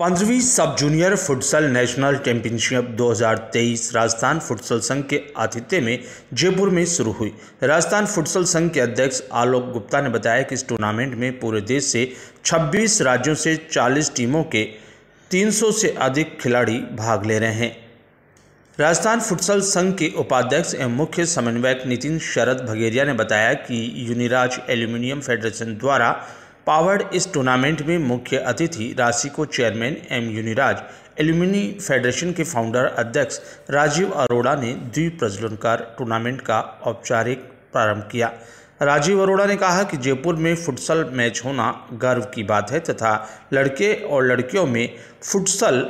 पंद्रहवीं sub junior futsal national championship 2023 Rajasthan futsal संघ के आतिथ्य में जयपुर में शुरू हुई राजस्थान फुटसल संघ के अध्यक्ष आलोक गुप्ता ने बताया कि इस टूर्नामेंट में पूरे देश से 26 राज्यों से 40 टीमों के 300 से अधिक खिलाड़ी भाग ले रहे हैं राजस्थान फुटसल संघ के उपाध्यक्ष एवं मुख्य समन्वयक नितिन शरद भगेरिया ने बताया कि यूनिराज एल्यूमिनियम फेडरेशन द्वारा पावर्ड इस टूर्नामेंट में मुख्य अतिथि राशि को chairman M Uniraj aluminium federation के फाउंडर अध्यक्ष राजीव अरोड़ा ने द्वीप कर टूर्नामेंट का औपचारिक प्रारंभ किया राजीव अरोड़ा ने कहा कि जयपुर में फुटसल मैच होना गर्व की बात है तथा लड़के और लड़कियों में फुटसल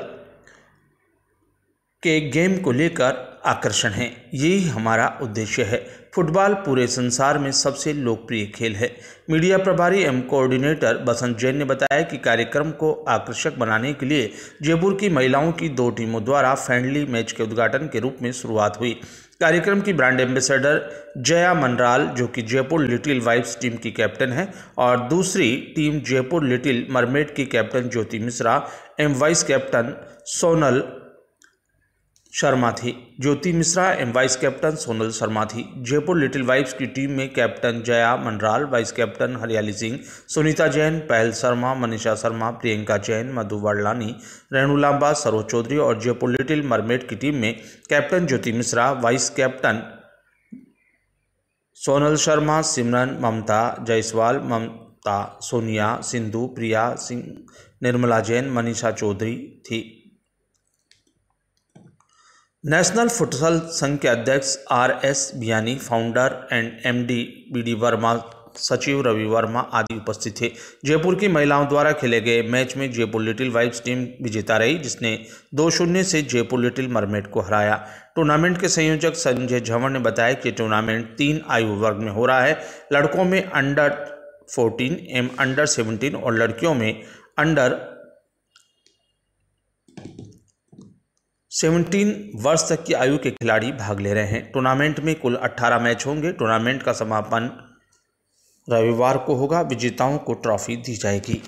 के गेम को लेकर आकर्षण है यही हमारा उद्देश्य है फुटबॉल पूरे संसार में सबसे लोकप्रिय खेल है मीडिया प्रभारी एवं कोऑर्डिनेटर बसंत जैन ने बताया कि कार्यक्रम को आकर्षक बनाने के लिए जयपुर की महिलाओं की दो टीमों द्वारा फ्रेंडली मैच के उद्घाटन के रूप में शुरुआत हुई कार्यक्रम की ब्रांड एम्बेसडर जया मनराल जो कि जयपुर लिटिल वाइफ्स टीम की कैप्टन है और दूसरी टीम जयपुर लिटिल मरमेड की कैप्टन ज्योति मिश्रा एवं वाइस कैप्टन सोनल शर्मा थे ज्योति मिश्रा एवं वाइस कैप्टन सोनल शर्मा थी जयपुर लिटिल वाइफ्स की टीम में captain Jaya Manral vice captain Hariyali Singh Sunita Jain पहल शर्मा मनीषा शर्मा प्रियंका जैन मधु वर्लानी रेणु लांबा सरोज चौधरी और जयपुर लिटिल मरमेड की टीम में captain Jyoti Mishra vice captain Sonal Sharma Simran Mamta Jaiswal Mamta Sonia Sindhu Priya Singh Nirmala Jain Manisha Chaudhary थी नेशनल फुटसल संघ के अध्यक्ष R S Biyani founder and MD B D Verma सचिव रवि वर्मा आदि उपस्थित थे जयपुर की महिलाओं द्वारा खेले गए मैच में जयपुर लिटिल वाइब्स टीम विजेता रही जिसने दो शून्य से जयपुर लिटिल मरमेट को हराया टूर्नामेंट के संयोजक संजय झंवर ने बताया कि टूर्नामेंट तीन आयु वर्ग में हो रहा है लड़कों में अंडर 14 एम अंडर 17 और लड़कियों में अंडर 17 वर्ष तक की आयु के खिलाड़ी भाग ले रहे हैं टूर्नामेंट में कुल 18 मैच होंगे टूर्नामेंट का समापन रविवार को होगा विजेताओं को ट्रॉफी दी जाएगी